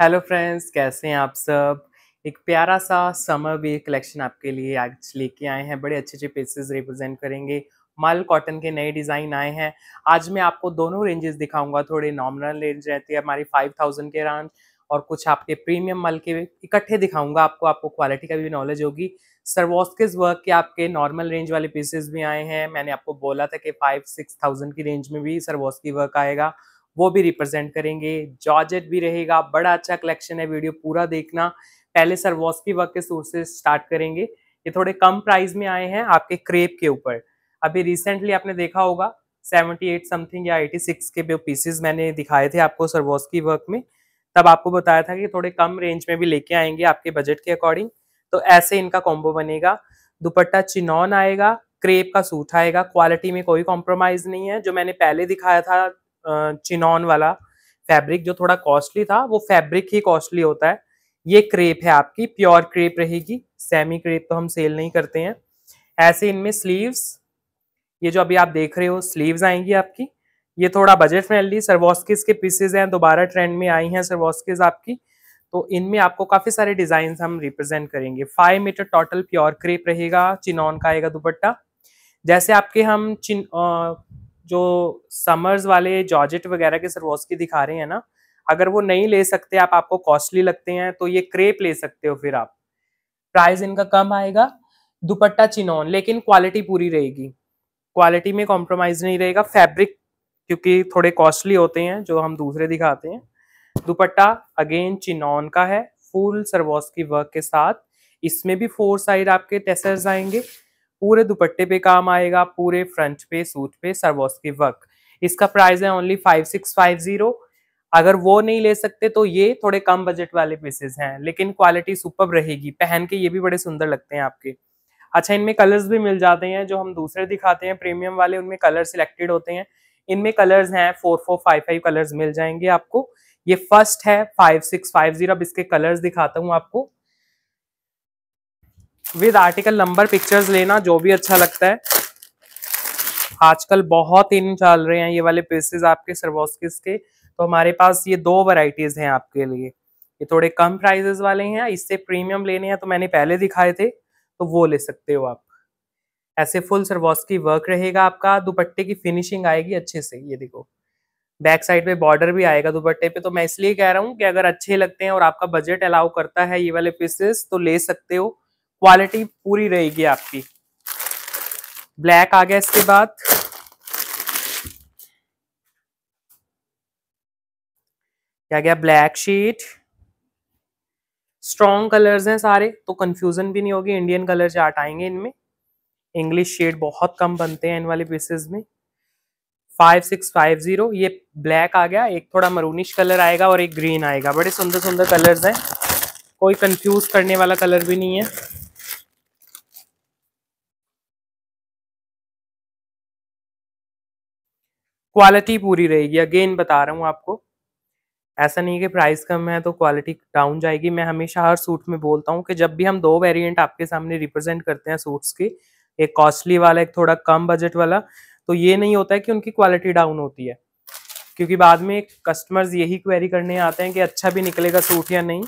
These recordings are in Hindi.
हेलो फ्रेंड्स कैसे हैं आप सब एक प्यारा सा समर वेयर कलेक्शन आपके लिए आज लेके आए हैं बड़े अच्छे अच्छे पीसेस रिप्रेजेंट करेंगे माल कॉटन के नए डिज़ाइन आए हैं आज मैं आपको दोनों रेंजेस दिखाऊंगा थोड़े नॉमिनल रेंज रहती है हमारी 5000 के रेंज और कुछ आपके प्रीमियम माल के इकट्ठे दिखाऊंगा आपको आपको क्वालिटी का भी नॉलेज होगी सर्वोस्किस वर्क के आपके नॉर्मल रेंज वाले पीसेज भी आए हैं मैंने आपको बोला था कि फाइव सिक्स थाउजेंड की रेंज में भी सर्वोस्की वर्क आएगा वो भी रिप्रेजेंट करेंगे जॉर्जेट भी रहेगा बड़ा अच्छा कलेक्शन है वीडियो पूरा देखना पहले सर वॉस्की वर्क के सूट स्टार्ट करेंगे ये थोड़े कम प्राइस में आए हैं आपके क्रेप के ऊपर अभी रिसेंटली आपने देखा होगा 78 समथिंग या 86 के भी पीसेस मैंने दिखाए थे आपको की वर्क में तब आपको बताया था कि थोड़े कम रेंज में भी लेके आएंगे आपके बजट के अकॉर्डिंग तो ऐसे इनका कॉम्बो बनेगा दुपट्टा चिनॉन आएगा क्रेप का सूट आएगा क्वालिटी में कोई कॉम्प्रोमाइज नहीं है जो मैंने पहले दिखाया था चिनॉन वाला फैब्रिक जो थोड़ा कॉस्टली था वो फैब्रिक ही कॉस्टली होता है ये क्रेप है आपकी प्योर क्रेप रहेगी सेमी क्रेप तो हम सेल नहीं करते हैं ऐसे इनमें स्लीव्स ये जो अभी आप देख रहे हो स्लीव्स आएंगी आपकी ये थोड़ा बजट फ्रेंडली सर्वोस्किस के पीसेज हैं दोबारा ट्रेंड में आई हैं सर्वोस्किस आपकी तो इनमें आपको काफ़ी सारे डिज़ाइन हम रिप्रेजेंट करेंगे five metre total pure crepe रहेगा चिनॉन का आएगा दुपट्टा जैसे आपके हम चिन जो समर्स वाले जॉर्जेट वगैरह के सरवोस्की दिखा रहे हैं ना अगर वो नहीं ले सकते आप आपको कॉस्टली लगते हैं तो ये क्रेप ले सकते हो फिर आप प्राइस इनका कम आएगा दुपट्टा चिनोन लेकिन क्वालिटी पूरी रहेगी क्वालिटी में कॉम्प्रोमाइज नहीं रहेगा फैब्रिक क्योंकि थोड़े कॉस्टली होते हैं जो हम दूसरे दिखाते हैं दुपट्टा अगेन चिनोन का है फुल सरवोस्की वर्क के साथ इसमें भी फोर साइड आपके टेसर्स आएंगे पूरे दुपट्टे पे काम आएगा पूरे फ्रंट पे सूट पे के वर्क इसका प्राइस है only five six five zero अगर वो नहीं ले सकते तो ये थोड़े कम बजट वाले पीसेज हैं लेकिन क्वालिटी सुपर रहेगी पहन के ये भी बड़े सुंदर लगते हैं आपके अच्छा इनमें कलर्स भी मिल जाते हैं जो हम दूसरे दिखाते हैं प्रीमियम वाले उनमें कलर सिलेक्टेड होते हैं इनमें कलर्स हैं four four five five colours मिल जाएंगे आपको ये फर्स्ट है फाइव सिक्स फाइव जीरो अब इसके कलर्स दिखाता हूँ आपको विद आर्टिकल नंबर पिक्चर्स लेना जो भी अच्छा लगता है आजकल बहुत इन चल रहे हैं ये वाले पीसेज आपके सर्वोस्किस के तो हमारे पास ये दो वैरायटीज हैं आपके लिए ये थोड़े कम प्राइजेस वाले हैं इससे प्रीमियम लेने हैं तो मैंने पहले दिखाए थे तो वो ले सकते हो आप ऐसे फुल सर्वोस्की वर्क रहेगा आपका दुपट्टे की फिनिशिंग आएगी अच्छे से ये देखो बैक साइड पे बॉर्डर भी आएगा दुपट्टे पे तो मैं इसलिए कह रहा हूँ कि अगर अच्छे लगते हैं और आपका बजट अलाउ करता है ये वाले पीसेस तो ले सकते हो क्वालिटी पूरी रहेगी आपकी ब्लैक आ गया इसके बाद क्या गया ब्लैक शीट स्ट्रॉन्ग कलर्स हैं सारे तो कंफ्यूजन भी नहीं होगी इंडियन कलर चार्ट आएंगे इनमें इंग्लिश शेड बहुत कम बनते हैं इन वाले पीसेस में फाइव सिक्स फाइव जीरो ये ब्लैक आ गया एक थोड़ा मरूनिश कलर आएगा और एक ग्रीन आएगा बड़े सुंदर सुंदर कलर्स हैं कोई कंफ्यूज करने वाला कलर भी नहीं है क्वालिटी पूरी रहेगी अगेन बता रहा हूँ आपको ऐसा नहीं कि प्राइस कम है तो क्वालिटी डाउन जाएगी मैं हमेशा हर सूट में बोलता हूँ कि जब भी हम दो वेरिएंट आपके सामने रिप्रेजेंट करते हैं सूट्स के एक कॉस्टली वाला एक थोड़ा कम बजट वाला तो ये नहीं होता है कि उनकी क्वालिटी डाउन होती है क्योंकि बाद में कस्टमर्स यही क्वेरी करने आते हैं कि अच्छा भी निकलेगा सूट या नहीं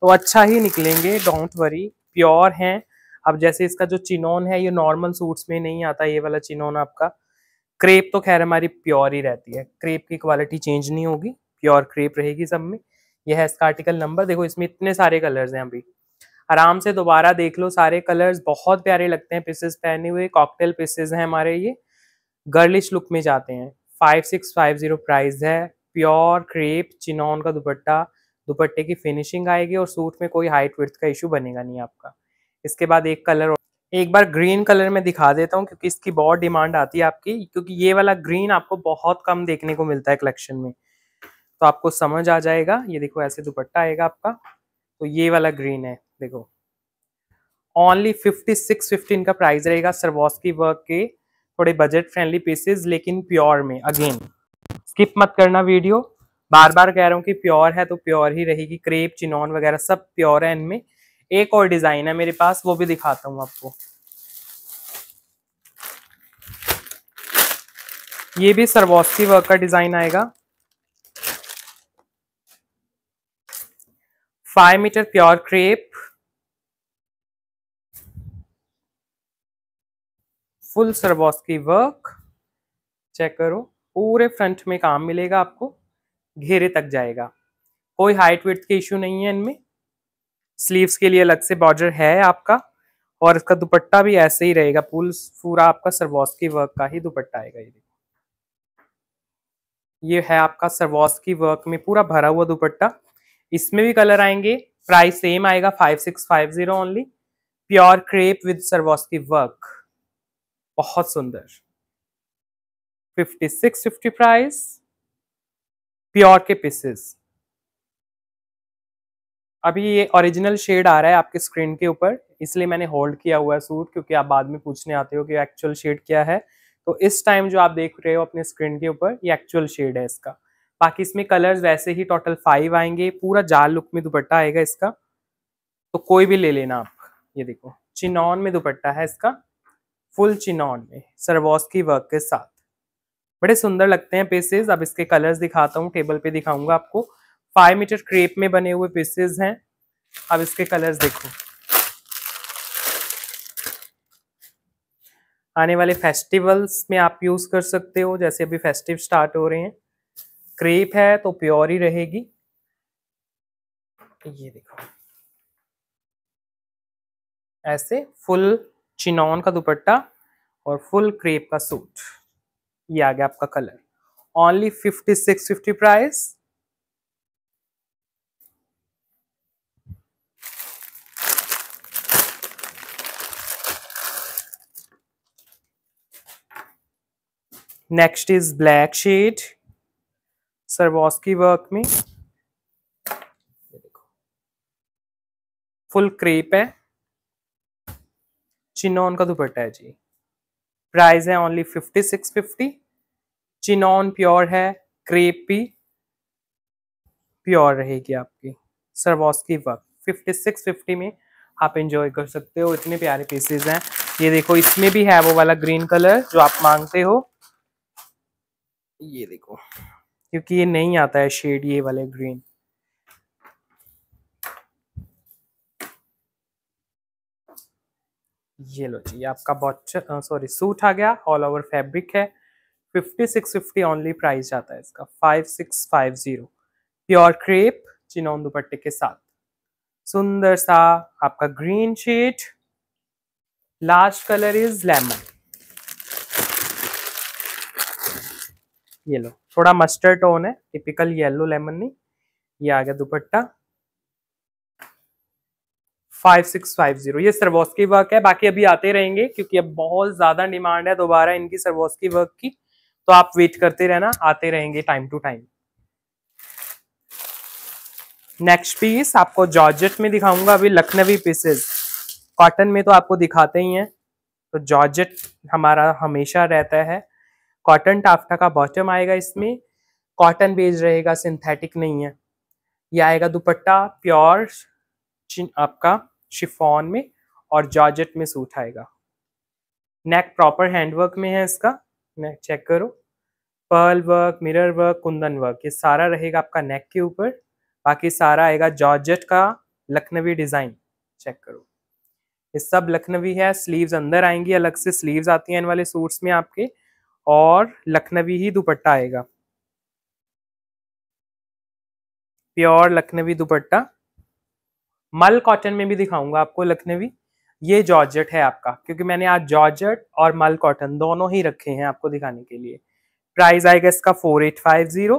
तो अच्छा ही निकलेंगे डोंट वरी प्योर हैं अब जैसे इसका जो चिनोन है ये नॉर्मल सूट्स में नहीं आता ये वाला चिनोन आपका क्रेप तो खैर हमारी प्योर ही रहती है क्रेप की क्वालिटी चेंज नहीं होगी प्योर क्रेप रहेगी सब में यह है इसका आर्टिकल नंबर देखो इसमें इतने सारे कलर्स हैं अभी आराम से दोबारा देख लो सारे कलर्स बहुत प्यारे लगते हैं पीसेस पहने हुए कॉकटेल पीसेस हैं हमारे ये गर्लिश लुक में जाते हैं five six five zero price है प्योर क्रेप चिनॉन का दुपट्टा दुपट्टे की फिनिशिंग आएगी और सूट में कोई हाइट विर्थ का इशू बनेगा नहीं आपका इसके बाद एक कलर एक बार ग्रीन कलर में दिखा देता हूँ क्योंकि इसकी बहुत डिमांड आती है आपकी क्योंकि ये वाला ग्रीन आपको बहुत कम देखने को मिलता है कलेक्शन में तो आपको समझ आ जाएगा ये देखो ऐसे दुपट्टा आएगा आपका तो ये वाला ग्रीन है देखो ओनली फिफ्टी सिक्स फिफ्टी इनका प्राइस रहेगा की वर्क के थोड़े बजट फ्रेंडली पीसेज लेकिन प्योर में अगेन स्किप मत करना वीडियो बार बार कह रहा हूँ कि प्योर है तो प्योर ही रहेगी क्रेप चिनॉन वगैरह सब प्योर है इनमें एक और डिजाइन है मेरे पास वो भी दिखाता हूँ आपको ये भी सरवॉसी वर्क का डिजाइन आएगा five metre pure crepe full Swarovski की वर्क चेक करो पूरे फ्रंट में काम मिलेगा आपको घेरे तक जाएगा कोई हाइट विथ के इश्यू नहीं है इनमें स्लीव्स के लिए अलग से बॉर्डर है आपका और इसका दुपट्टा भी ऐसे ही रहेगा पूल पूरा आपका सरवॉस की वर्क का ही दुपट्टा आएगा ये देखो ये है आपका सरवॉस्की की वर्क में पूरा भरा हुआ दुपट्टा इसमें भी कलर आएंगे प्राइस सेम आएगा five six five zero only pure crepe with Swarovski की वर्क बहुत सुंदर fifty six fifty price pure के पीसेस अभी ये ओरिजिनल शेड आ रहा है आपके स्क्रीन के ऊपर इसलिए मैंने होल्ड किया हुआ है सूट क्योंकि आप बाद में पूछने आते हो कि एक्चुअल शेड क्या है तो इस टाइम जो आप देख रहे हो अपने स्क्रीन के ऊपर ये एक्चुअल शेड है इसका बाकी इसमें कलर्स वैसे ही टोटल फाइव आएंगे पूरा जाल लुक में दुपट्टा आएगा इसका तो कोई भी ले लेना आप ये देखो चिनौन में दुपट्टा है इसका फुल चिनौन में सरवॉस की वर्क के साथ बड़े सुंदर लगते हैं पेसेज अब इसके कलर्स दिखाता हूँ टेबल पे दिखाऊंगा आपको फाइव मीटर क्रेप में बने हुए पीसेज हैं अब इसके कलर्स देखो आने वाले फेस्टिवल्स में आप यूज कर सकते हो जैसे अभी फेस्टिव स्टार्ट हो रहे हैं क्रेप है तो प्योर ही रहेगी ये देखो ऐसे फुल चिनॉन का दुपट्टा और फुल क्रेप का सूट ये आ गया आपका colour only fifty six fifty price next is black shade Swarovski की वर्क में फुल क्रेप है चिनॉन का दुपट्टा है जी प्राइस है only fifty six fifty chiffon pure है क्रेप भी प्योर रहेगी आपकी सरवॉस की वर्क फिफ्टी सिक्स फिफ्टी में आप इंजॉय कर सकते हो इतने प्यारे पीसेज हैं ये देखो इसमें भी है वो वाला ग्रीन कलर जो आप मांगते हो ये देखो क्योंकि ये नहीं आता है शेड ये वाले ग्रीन ये लो जी आपका बहुत सॉरी सूट आ गया ऑल ओवर फैब्रिक है fifty six fifty only price जाता है इसका five six five zero pure crepe chiffon दुपट्टे के साथ सुंदर सा आपका green shade last colour is lemon ये लो थोड़ा मस्टर्ड टोन है टिपिकल येलो लेमन नहीं ये आ गया दुपट्टा फाइव जीरो ये सरवोस की वर्क है बाकी अभी आते रहेंगे क्योंकि अब बहुत ज्यादा डिमांड है दोबारा इनकी सरवोस की वर्क की तो आप वेट करते रहना आते रहेंगे time to time next piece आपको जॉर्जेट में दिखाऊंगा अभी लखनवी पीसेस कॉटन में तो आपको दिखाते ही हैं तो जॉर्जेट हमारा हमेशा रहता है कॉटन टाफ्टा का बॉटम आएगा इसमें कॉटन बेज रहेगा सिंथेटिक नहीं है ये आएगा दुपट्टा प्योर आपका शिफॉन में और जॉर्जेट में सूट आएगा नेक प्रॉपर हैंडवर्क में है इसका नेक चेक करो pearl work mirror work kundan work ये सारा रहेगा आपका नेक के ऊपर बाकी सारा आएगा जॉर्जेट का लखनवी डिज़ाइन चेक करो ये सब लखनवी है स्लीव्स अंदर आएंगी अलग से स्लीव्स आती हैं इन वाले सूट्स में आपके और लखनवी ही दुपट्टा आएगा प्योर लखनवी दुपट्टा मल कॉटन में भी दिखाऊंगा आपको लखनवी ये जॉर्जेट है आपका क्योंकि मैंने आज जॉर्जेट और मल कॉटन दोनों ही रखे हैं आपको दिखाने के लिए प्राइस आएगा इसका four eight five zero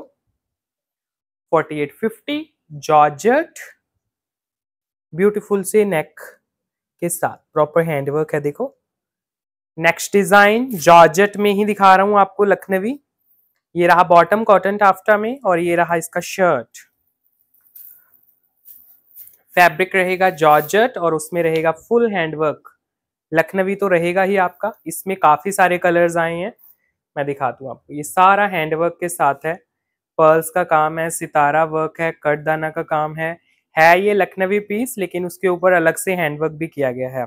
forty eight fifty georgette beautiful से नेक के साथ प्रॉपर हैंडवर्क है देखो नेक्स्ट डिजाइन जॉर्जेट में ही दिखा रहा हूं आपको लखनवी ये रहा बॉटम कॉटन टाफ्टा में और ये रहा इसका शर्ट फैब्रिक रहेगा जॉर्जेट और उसमें रहेगा फुल हैंडवर्क लखनवी तो रहेगा ही आपका इसमें काफी सारे कलर्स आए हैं मैं दिखाता हूँ आपको ये सारा हैंडवर्क के साथ है पर्ल्स का काम है सितारा वर्क है कटदाना का काम है है ये लखनवी पीस लेकिन उसके ऊपर अलग से हैंडवर्क भी किया गया है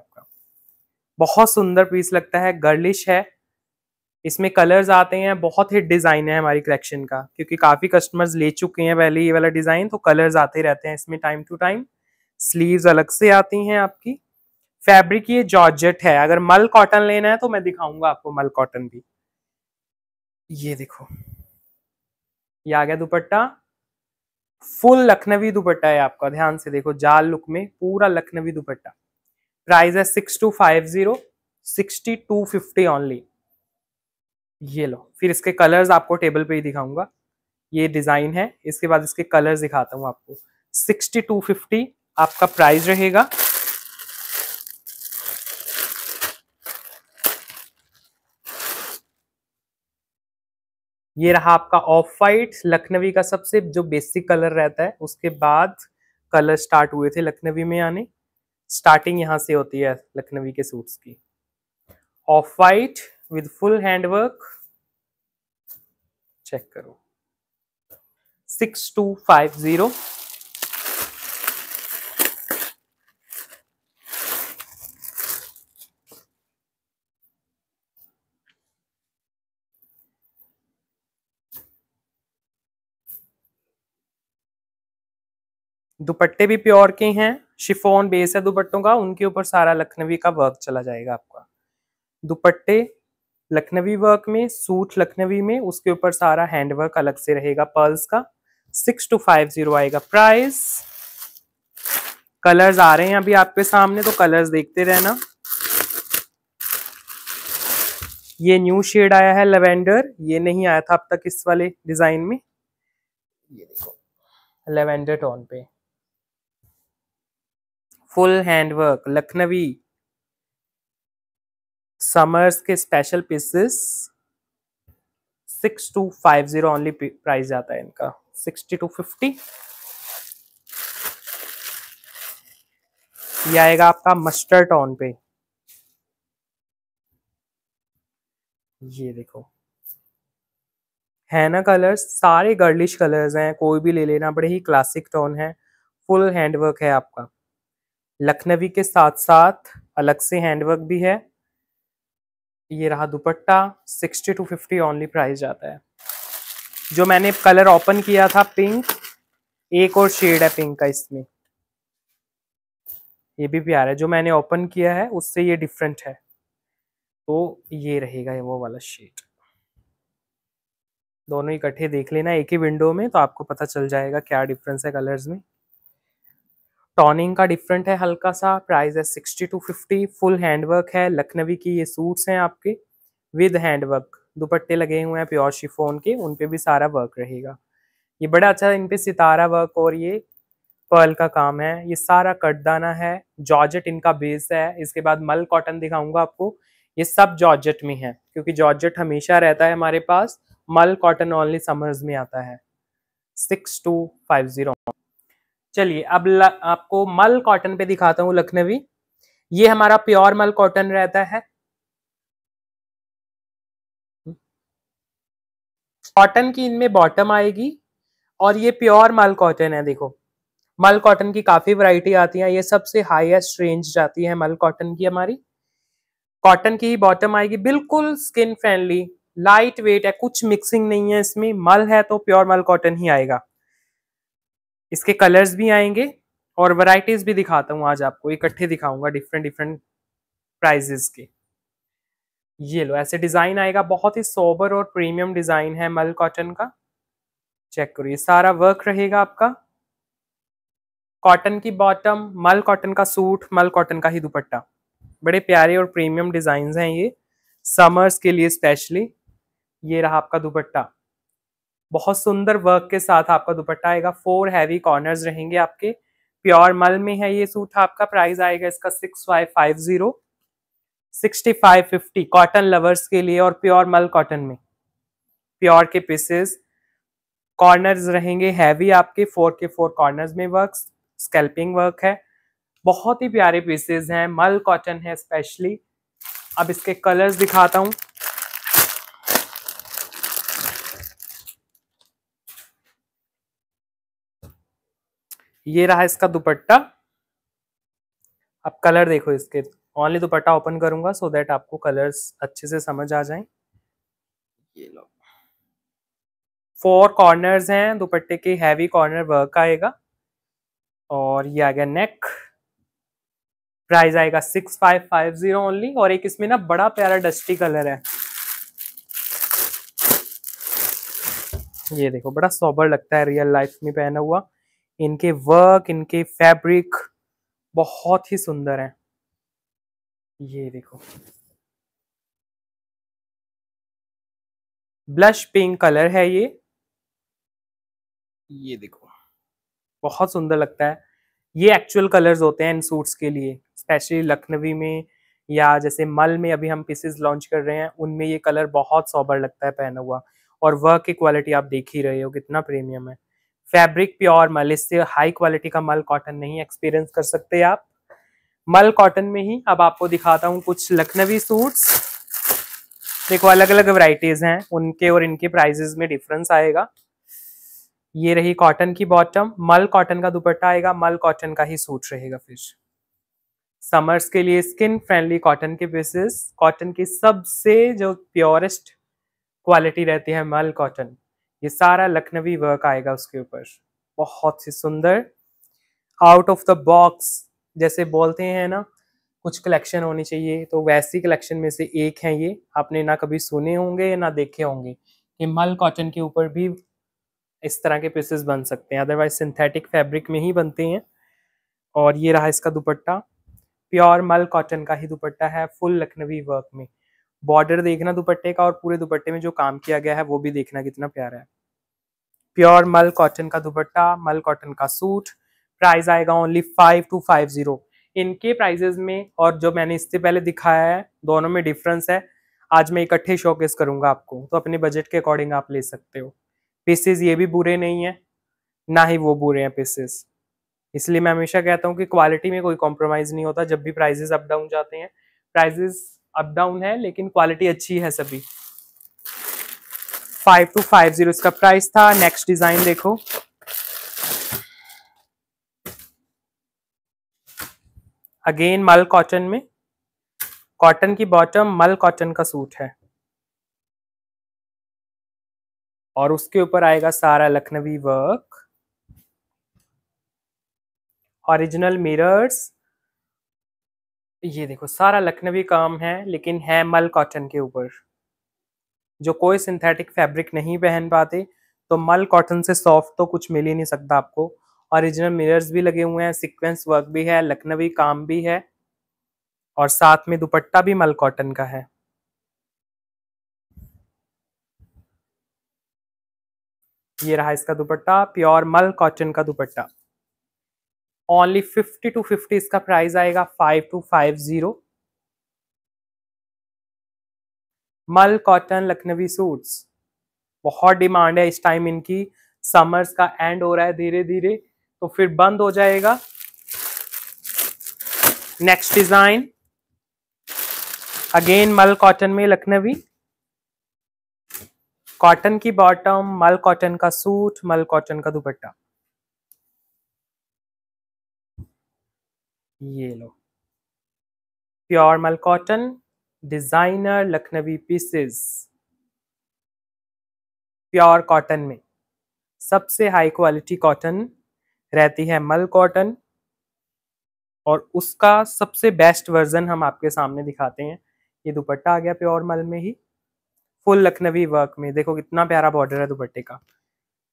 बहुत सुंदर पीस लगता है गर्लिश है इसमें कलर्स आते हैं बहुत ही डिज़ाइन है हमारी कलेक्शन का क्योंकि काफ़ी कस्टमर्स ले चुके हैं पहले ये वाला डिज़ाइन तो कलर्स आते रहते हैं इसमें टाइम टू टाइम स्लीव्स अलग से आती हैं आपकी फैब्रिक ये जॉर्जेट है अगर मल कॉटन लेना है तो मैं दिखाऊंगा आपको मल कॉटन भी ये देखो ये आ गया दुपट्टा फुल लखनवी दुपट्टा है आपका ध्यान से देखो जाल लुक में पूरा लखनवी दुपट्टा प्राइस है six two five zero sixty two fifty only ये लो फिर इसके कलर्स आपको टेबल पे ही दिखाऊंगा ये डिज़ाइन है इसके बाद इसके कलर्स दिखाता हूँ आपको सिक्सटी टू फिफ्टी आपका प्राइस रहेगा ये रहा आपका ऑफ वाइट लखनवी का सबसे जो बेसिक कलर रहता है उसके बाद कलर स्टार्ट हुए थे लखनवी में आने स्टार्टिंग यहाँ से होती है लखनवी के सूट्स की off white with full handwork check करो सिक्स टू फाइव जीरो दुपट्टे भी प्योर के हैं शिफोन बेस है दुपट्टों का उनके ऊपर सारा लखनवी का वर्क चला जाएगा आपका दुपट्टे लखनवी वर्क में सूट लखनवी में उसके ऊपर सारा हैंड वर्क अलग से रहेगा पर्ल्स का सिक्स टू फाइव जीरो आएगा प्राइस कलर्स आ रहे हैं अभी आपके सामने तो कलर्स देखते रहना ये न्यू शेड आया है लेवेंडर ये नहीं आया था अब तक इस वाले डिजाइन में ये देखो लेवेंडर टोन पे फुल हैंडवर्क लखनवी समर्स के special pieces six two five zero only price जाता है इनका सिक्सटी टू फिफ्टी ये आएगा आपका मस्टर्ड टॉन पे ये देखो है ना कलर्स सारे गर्लिश कलर्स हैं कोई भी ले लेना बड़े ही क्लासिक टोन है फुल हैंडवर्क है आपका लखनवी के साथ साथ अलग से हैंडवर्क भी है ये रहा dupatta sixty two fifty only price जाता है जो मैंने कलर ओपन किया था पिंक एक और शेड है पिंक का इसमें ये भी प्यार है जो मैंने ओपन किया है उससे ये डिफरेंट है तो ये रहेगा ये वो वाला शेड दोनों इकट्ठे देख लेना एक ही विंडो में तो आपको पता चल जाएगा क्या डिफरेंस है कलर्स में टॉनिंग का डिफरेंट है हल्का सा प्राइस है sixty two fifty full handwork है लखनवी की ये सूट्स हैं आपके विद हैंडवर्क दुपट्टे लगे हुए हैं प्योर शिफोन के उन पे भी सारा वर्क रहेगा ये बड़ा अच्छा इन पे सितारा वर्क और ये पर्ल का काम है ये सारा कटदाना है जॉर्जेट इनका बेस है इसके बाद मल कॉटन दिखाऊंगा आपको ये सब जॉर्जेट में है क्योंकि जॉर्जेट हमेशा रहता है हमारे पास मल कॉटन ऑनली समर्स में आता है सिक्स टू फाइव जीरो चलिए अब ल, आपको मल कॉटन पे दिखाता हूं लखनवी ये हमारा प्योर मल कॉटन रहता है कॉटन की इनमें बॉटम आएगी और ये प्योर मल कॉटन है देखो मल कॉटन की काफी वैरायटी आती है ये सबसे हाईएस्ट रेंज जाती है मल कॉटन की हमारी कॉटन की ही बॉटम आएगी बिल्कुल स्किन फ्रेंडली लाइट वेट है कुछ मिक्सिंग नहीं है इसमें मल है तो प्योर मल कॉटन ही आएगा इसके कलर्स भी आएंगे और वराइटीज भी दिखाता हूँ आज आपको इकट्ठे दिखाऊंगा डिफरेंट डिफरेंट प्राइजेस के ये लो ऐसे डिज़ाइन आएगा बहुत ही सोबर और प्रीमियम डिज़ाइन है मल कॉटन का चेक करो ये सारा वर्क रहेगा आपका कॉटन की बॉटम मल कॉटन का सूट मल कॉटन का ही दुपट्टा बड़े प्यारे और प्रीमियम डिज़ाइन हैं ये समर्स के लिए स्पेशली ये रहा आपका दुपट्टा बहुत सुंदर वर्क के साथ आपका दुपट्टा आएगा फोर हैवी कॉर्नर्स रहेंगे आपके प्योर मल में है ये सूट आपका प्राइस आएगा इसका six five five zero sixty five fifty cotton lovers के लिए और प्योर मल कॉटन में प्योर के पीसेस कॉर्नर्स रहेंगे हैवी आपके फोर के फोर कॉर्नर्स में वर्क स्केल्पिंग वर्क है बहुत ही प्यारे पीसेस हैं मल कॉटन है स्पेशली अब इसके कलर्स दिखाता हूँ ये रहा इसका दुपट्टा अब कलर देखो इसके ऑनली दुपट्टा ओपन करूंगा सो देट आपको कलर्स अच्छे से समझ आ जाए ये लो फोर कॉर्नर्स हैं दुपट्टे के हैवी कॉर्नर वर्क आएगा और ये आ गया नेक प्राइस आएगा six five five zero only और एक इसमें ना बड़ा प्यारा डस्टी कलर है ये देखो बड़ा सॉबर लगता है रियल लाइफ में पहना हुआ इनके वर्क इनके फैब्रिक बहुत ही सुंदर है ये देखो ब्लश पिंक कलर है ये ये देखो बहुत सुंदर लगता है ये एक्चुअल कलर्स होते हैं इन सूट्स के लिए स्पेशली लखनवी में या जैसे मल में अभी हम पीसेस लॉन्च कर रहे हैं उनमें ये कलर बहुत सॉबर लगता है पहना हुआ और वर्क की क्वालिटी आप देख ही रहे हो कितना प्रीमियम है फैब्रिक प्योर मल इससे हाई क्वालिटी का मल कॉटन नहीं एक्सपीरियंस कर सकते आप मल कॉटन में ही अब आपको दिखाता हूँ कुछ लखनवी सूट्स देखो अलग अलग वैरायटीज हैं उनके और इनके प्राइजेस में डिफरेंस आएगा ये रही कॉटन की बॉटम मल कॉटन का दुपट्टा आएगा मल कॉटन का ही सूट रहेगा फिर समर्स के लिए स्किन फ्रेंडली कॉटन के पीसेस कॉटन की सबसे जो प्योरेस्ट क्वालिटी रहती है मल कॉटन ये सारा लखनवी वर्क आएगा उसके ऊपर बहुत ही सुंदर आउट ऑफ द बॉक्स जैसे बोलते हैं ना कुछ कलेक्शन होनी चाहिए तो वैसी कलेक्शन में से एक है ये आपने ना कभी सुने होंगे ना देखे होंगे कि मल कॉटन के ऊपर भी इस तरह के पीसेस बन सकते हैं अदरवाइज सिंथेटिक फैब्रिक में ही बनते हैं और ये रहा इसका दुपट्टा प्योर मल कॉटन का ही दुपट्टा है फुल लखनवी वर्क में बॉर्डर देखना दुपट्टे का और पूरे दुपट्टे में जो काम किया गया है वो भी देखना कितना प्यारा है प्योर मल कॉटन का दुपट्टा मल कॉटन का सूट प्राइस आएगा only five two five zero इनके प्राइजेज में और जो मैंने इससे पहले दिखाया है दोनों में डिफरेंस है आज मैं इकट्ठे शोकेस करूंगा आपको तो अपने बजट के अकॉर्डिंग आप ले सकते हो पीसेस ये भी बुरे नहीं है ना ही वो बुरे हैं पीसेस इसलिए मैं हमेशा कहता हूँ कि क्वालिटी में कोई कॉम्प्रोमाइज़ नहीं होता जब भी प्राइजेस अप डाउन जाते हैं प्राइजेस अप डाउन है लेकिन क्वालिटी अच्छी है सभी फाइव टू फाइव जीरो इसका प्राइस था नेक्स्ट डिजाइन देखो अगेन मल कॉटन में कॉटन की बॉटम मल कॉटन का सूट है और उसके ऊपर आएगा सारा लखनवी वर्क ओरिजिनल मिरर्स ये देखो सारा लखनवी काम है लेकिन है मल कॉटन के ऊपर जो कोई सिंथेटिक फैब्रिक नहीं पहन पाते तो मल कॉटन से सॉफ्ट तो कुछ मिल ही नहीं सकता आपको ओरिजिनल मिरर्स भी लगे हुए हैं सीक्वेंस वर्क भी है लखनवी काम भी है और साथ में दुपट्टा भी मल कॉटन का है ये रहा इसका दुपट्टा प्योर मल कॉटन का dupatta only fifty two fifty इसका प्राइस आएगा five two five zero mul cotton Lucknowi suits बहुत डिमांड है इस टाइम इनकी समर्स का एंड हो रहा है धीरे धीरे तो फिर बंद हो जाएगा next design again mul cotton में लखनवी कॉटन की बॉटम मल कॉटन का सूट मल कॉटन का दुपट्टा ये लो pure mul cotton designer Lucknowi pieces pure cotton में सबसे हाई क्वालिटी कॉटन रहती है मल कॉटन और उसका सबसे बेस्ट वर्जन हम आपके सामने दिखाते हैं ये दुपट्टा आ गया प्योर मल में ही फुल लखनवी वर्क में देखो कितना प्यारा बॉर्डर है दुपट्टे का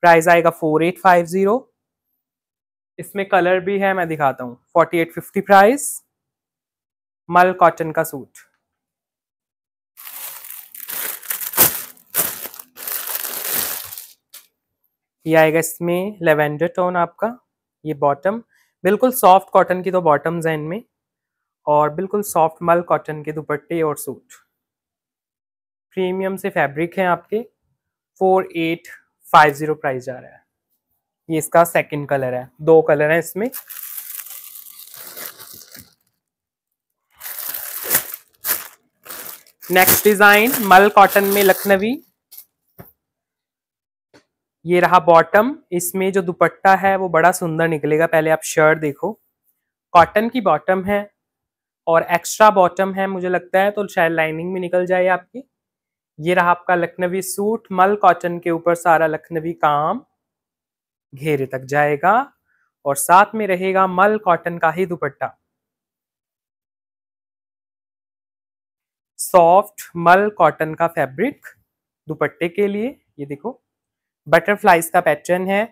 प्राइस आएगा फोर एट फाइव जीरो इसमें कलर भी है मैं दिखाता हूँ forty eight fifty price mul cotton का सूट ये आएगा इसमें लेवेंडर टोन आपका ये बॉटम बिल्कुल सॉफ्ट कॉटन की तो बॉटम्स हैं इनमें और बिल्कुल सॉफ्ट मल कॉटन के दुपट्टे और सूट प्रीमियम से फैब्रिक है आपके four eight five zero price जा रहा है ये इसका सेकंड कलर है दो कलर है इसमें नेक्स्ट डिजाइन मल कॉटन में लखनवी ये रहा बॉटम इसमें जो दुपट्टा है वो बड़ा सुंदर निकलेगा पहले आप शर्ट देखो कॉटन की बॉटम है और एक्स्ट्रा बॉटम है मुझे लगता है तो शायद लाइनिंग में निकल जाए आपकी ये रहा आपका लखनवी सूट मल कॉटन के ऊपर सारा लखनवी काम घेरे तक जाएगा और साथ में रहेगा मल कॉटन का ही दुपट्टा सॉफ्ट मल कॉटन का फैब्रिक दुपट्टे के लिए ये देखो बटरफ्लाईज का पैटर्न है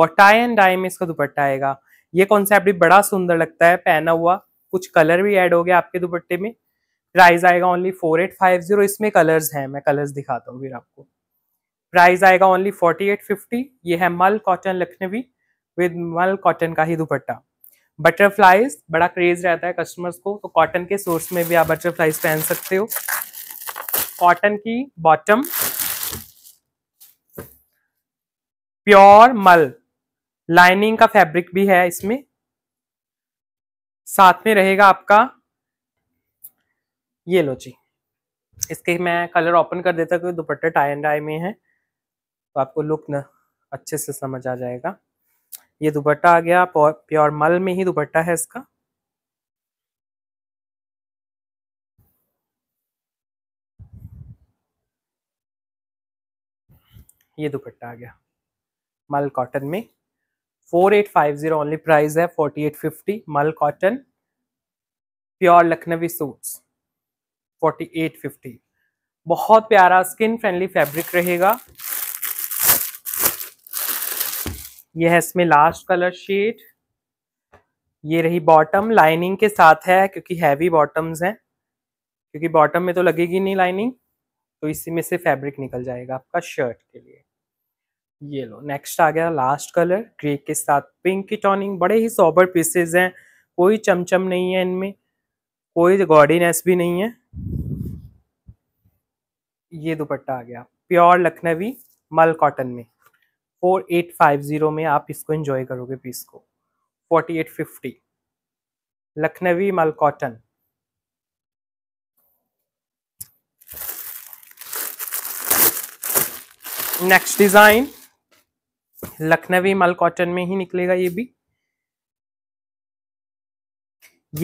और टाई एंड डाई में इसका दुपट्टा आएगा ये कॉन्सेप्ट भी बड़ा सुंदर लगता है पहना हुआ कुछ कलर भी ऐड हो गया आपके दुपट्टे में प्राइस आएगा only four eight five zero इसमें कलर्स हैं मैं कलर्स दिखाता हूँ फिर आपको प्राइस आएगा ओनली फोर्टी एट फिफ्टी ये है mul cotton Lucknowi with mul cotton का ही दुपट्टा बटरफ्लाइज बड़ा क्रेज रहता है कस्टमर्स को तो कॉटन के सोर्स में भी आप बटरफ्लाइज पहन सकते हो कॉटन की बॉटम प्योर मल लाइनिंग का फैब्रिक भी है इसमें साथ में रहेगा आपका ये लो जी इसके मैं कलर ओपन कर देता क्योंकि दुपट्टा टाई एंड आई में है तो आपको लुक न अच्छे से समझ आ जाएगा ये दुपट्टा आ गया प्योर मल में ही दुपट्टा है इसका ये दुपट्टा आ गया मल कॉटन में 4850 ओनली प्राइस है 4850 मल कॉटन प्योर लखनवी सूट्स 4850 बहुत प्यारा स्किन फ्रेंडली फैब्रिक रहेगा ये है इसमें लास्ट कलर शेड ये रही बॉटम लाइनिंग के साथ है क्योंकि हैवी बॉटम्स हैं क्योंकि बॉटम में तो लगेगी नहीं लाइनिंग तो इसी में से फैब्रिक निकल जाएगा आपका शर्ट के लिए ये लो नेक्स्ट आ गया लास्ट कलर ग्रे के साथ पिंक की टॉनिंग बड़े ही सॉबर पीसेज हैं कोई चमचम नहीं है इनमें कोई गॉडीनेस भी नहीं है ये दुपट्टा आ गया प्योर लखनवी मल कॉटन में 4850 एट फाइव ज़ीरो में आप इसको एंजॉय करोगे पीस को forty eight fifty Lucknowi mul cotton next design Lucknowi mul cotton में ही निकलेगा ये भी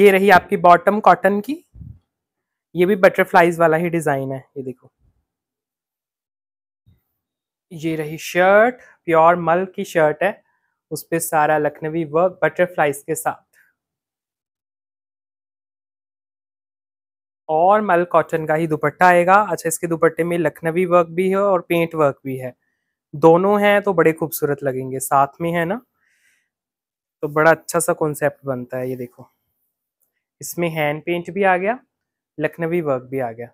ये रही आपकी बॉटम कॉटन की ये भी बटरफ्लाईज वाला ही डिज़ाइन है ये देखो ये रही शर्ट प्योर मल की शर्ट है उस पर सारा लखनवी वर्क बटरफ्लाइज के साथ और मल कॉटन का ही दुपट्टा आएगा अच्छा इसके दुपट्टे में लखनवी वर्क भी है और पेंट वर्क भी है दोनों हैं तो बड़े खूबसूरत लगेंगे साथ में है ना तो बड़ा अच्छा सा कॉन्सेप्ट बनता है ये देखो इसमें हैंड पेंट भी आ गया लखनवी वर्क भी आ गया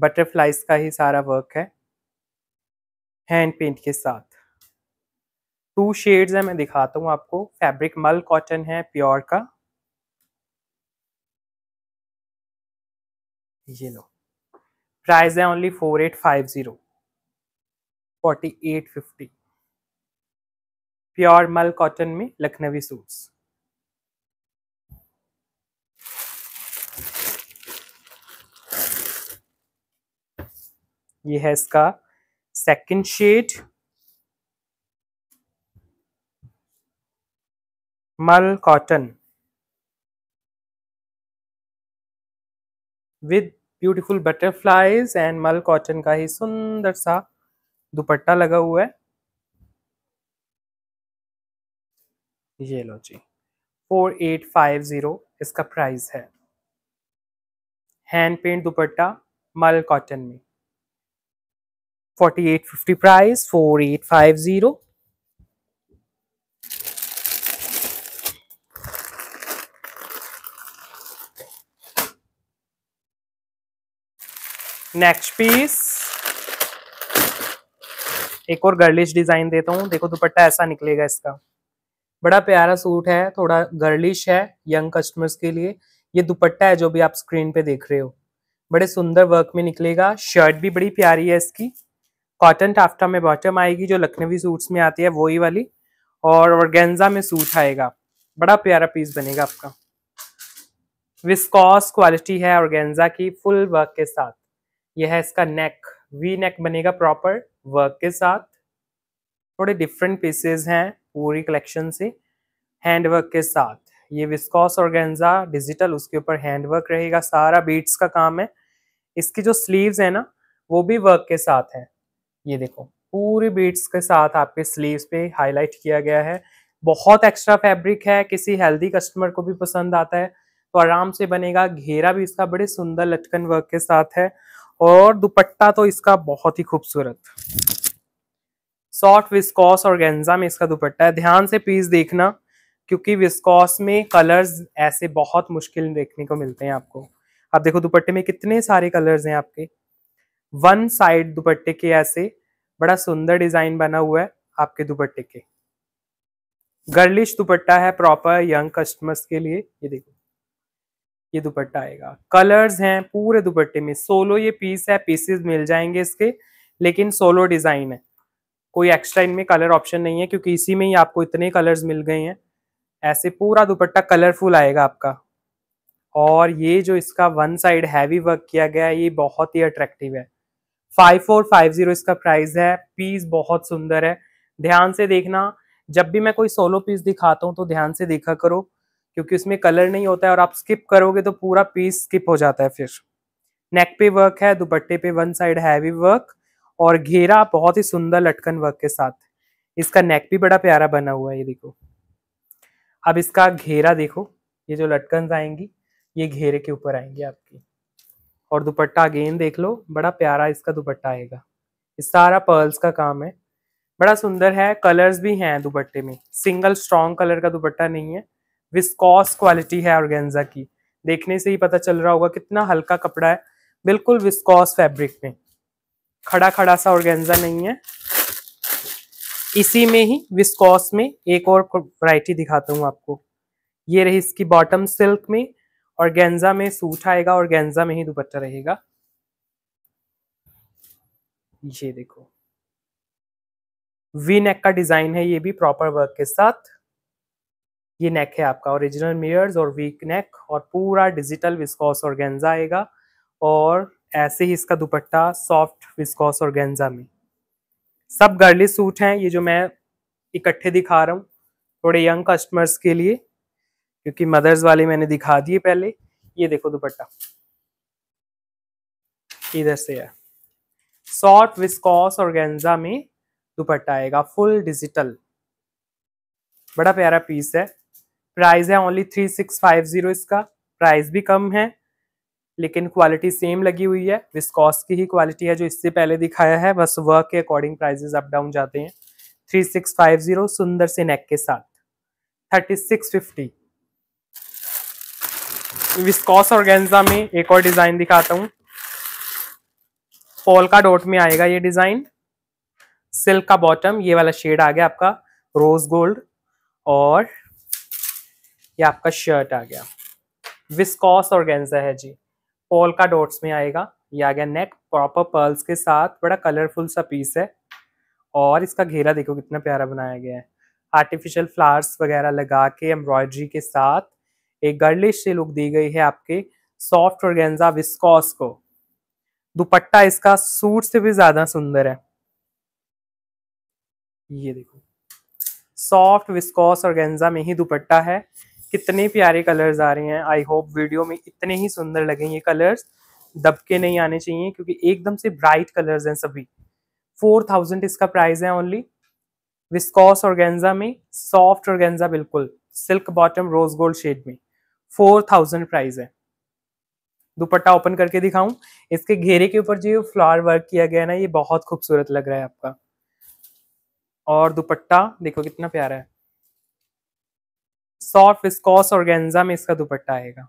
बटरफ्लाइज का ही सारा वर्क है हैंड पेंट के साथ टू शेड्स हैं मैं दिखाता हूँ आपको फैब्रिक मल कॉटन है प्योर का ये लो प्राइस है only four eight five zero forty eight fifty pure mul cotton में लखनवी सूट्स ये है इसका second shade mul cotton with beautiful butterflies and mul cotton का ही सुंदर सा दुपट्टा लगा हुआ है ये लो जी फोर एट फाइव जीरो इसका प्राइस है hand paint dupatta mul cotton में 4850 price 4850 नेक्स्ट पीस एक और गर्लिश डिजाइन देता हूँ देखो दुपट्टा ऐसा निकलेगा इसका बड़ा प्यारा सूट है थोड़ा गर्लिश है यंग कस्टमर्स के लिए ये दुपट्टा है जो भी आप स्क्रीन पे देख रहे हो बड़े सुंदर वर्क में निकलेगा शर्ट भी बड़ी प्यारी है इसकी कॉटन टाफ्टा में बॉटम आएगी जो लखनवी सूट्स में आती है वो ही वाली और ऑर्गेन्जा में सूट आएगा बड़ा प्यारा पीस बनेगा आपका विस्कॉस क्वालिटी है ऑर्गेन्जा की फुल वर्क के साथ यह है इसका नेक वी नेक बनेगा प्रॉपर वर्क के साथ थोड़े डिफरेंट पीसेस हैं पूरी कलेक्शन से हैंड वर्क के साथ ये विस्कॉस ऑर्गेन्जा डिजिटल उसके ऊपर हैंड वर्क रहेगा सारा बीट्स का काम है इसकी जो स्लीव्स है ना वो भी वर्क के साथ है ये देखो पूरे बीट्स के साथ आपके स्लीव्स पे हाईलाइट किया गया है बहुत एक्स्ट्रा फैब्रिक है किसी हेल्दी कस्टमर को भी पसंद आता है तो आराम से बनेगा घेरा भी इसका बड़े सुंदर लटकन वर्क के साथ है और दुपट्टा तो इसका बहुत ही खूबसूरत सॉफ्ट विस्कॉस और गेंजा में इसका दुपट्टा है ध्यान से पीस देखना क्योंकि विस्कॉस में कलर्स ऐसे बहुत मुश्किल देखने को मिलते हैं आपको आप देखो दुपट्टे में कितने सारे कलर्स हैं आपके वन साइड दुपट्टे के ऐसे बड़ा सुंदर डिजाइन बना हुआ है आपके दुपट्टे के गर्लिश दुपट्टा है प्रॉपर यंग कस्टमर्स के लिए ये देखो ये दुपट्टा आएगा कलर्स हैं पूरे दुपट्टे में सोलो ये पीस है पीसेस मिल जाएंगे इसके लेकिन सोलो डिजाइन है कोई एक्स्ट्रा इनमें कलर ऑप्शन नहीं है क्योंकि इसी में ही आपको इतने कलर्स मिल गए हैं ऐसे पूरा दुपट्टा कलरफुल आएगा आपका और ये जो इसका वन साइड हैवी वर्क किया गया है ये बहुत ही अट्रैक्टिव है फाइव फोर फाइव जीरो इसका प्राइस है पीस बहुत सुंदर है ध्यान से देखना जब भी मैं कोई सोलो पीस दिखाता हूँ तो ध्यान से देखा करो क्योंकि उसमें कलर नहीं होता है और आप स्किप करोगे तो पूरा पीस स्किप हो जाता है फिर नेक पे वर्क है दुपट्टे पे वन साइड हैवी वर्क और घेरा बहुत ही सुंदर लटकन वर्क के साथ इसका नेक भी बड़ा प्यारा बना हुआ है ये देखो अब इसका घेरा देखो ये जो लटकन आएंगी ये घेरे के ऊपर आएंगी आपकी और दुपट्टा अगेन देख लो बड़ा प्यारा इसका दुपट्टा आएगा सारा पर्ल्स का काम है बड़ा सुंदर है कलर्स भी हैं दुपट्टे में सिंगल स्ट्रॉन्ग कलर का दुपट्टा नहीं है विस्कॉस क्वालिटी है ऑर्गेन्जा की देखने से ही पता चल रहा होगा कितना हल्का कपड़ा है बिल्कुल विस्कॉस फैब्रिक में खड़ा खड़ा सा ऑर्गेन्जा नहीं है इसी में ही विस्कॉस में एक और वैरायटी दिखाता हूँ आपको ये रही इसकी बॉटम सिल्क में और गेंजा में सूट आएगा और गेंजा में ही दुपट्टा रहेगा ये देखो वी नेक का डिजाइन है ये भी प्रॉपर वर्क के साथ ये नेक है आपका ओरिजिनल मिरर्स और वीक नेक और पूरा डिजिटल विस्कॉस और गेंजा आएगा और ऐसे ही इसका दुपट्टा सॉफ्ट विस्कॉस और गेंजा में सब गर्ली सूट हैं ये जो मैं इकट्ठे दिखा रहा हूँ थोड़े यंग कस्टमर्स के लिए क्योंकि मदर्स वाले मैंने दिखा दिए पहले ये देखो दुपट्टा इधर से है शॉर्ट विस्कॉस और गेंजा में दुपट्टा आएगा फुल डिजिटल बड़ा प्यारा पीस है प्राइस है only three six five zero इसका प्राइस भी कम है लेकिन क्वालिटी सेम लगी हुई है विस्कॉस की ही क्वालिटी है जो इससे पहले दिखाया है बस वर्क के अकॉर्डिंग प्राइजेस अप डाउन जाते हैं थ्री सिक्स फाइव जीरो सुंदर से नेक के साथ thirty six fifty viscose organza में एक और डिजाइन दिखाता हूं पोल का डॉट में आएगा ये डिजाइन सिल्क का बॉटम ये वाला शेड आ गया आपका रोज गोल्ड और ये आपका शर्ट आ गया विस्कॉस ऑर्गेन्जा है जी पोल का डॉट्स में आएगा ये आ गया नेक प्रॉपर पर्ल्स के साथ बड़ा कलरफुल सा पीस है और इसका घेरा देखो कितना प्यारा बनाया गया है आर्टिफिशियल फ्लावर्स वगैरह लगा के एम्ब्रॉयडरी के साथ एक गर्लिश से लुक दी गई है आपके सॉफ्ट गेंजा विस्कॉस को दुपट्टा इसका सूट से भी ज्यादा सुंदर है ये देखो सॉफ्ट विस्कॉस और गेंजा में ही दुपट्टा है कितने प्यारे कलर्स आ रहे हैं आई होप वीडियो में इतने ही सुंदर लगे ये कलर्स दबके नहीं आने चाहिए क्योंकि एकदम से ब्राइट कलर्स हैं सभी फोर थाउजेंड इसका प्राइस है ओनली विस्कॉस और गेंजा में सॉफ्ट और गेंजा बिल्कुल silk bottom rose gold shade में फोर थाउजेंड प्राइस है दुपट्टा ओपन करके दिखाऊं इसके घेरे के ऊपर जो फ्लावर वर्क किया गया है ना ये बहुत खूबसूरत लग रहा है आपका और दुपट्टा देखो कितना प्यारा है सॉफ्ट विस्कॉस और गेंजा में इसका दुपट्टा आएगा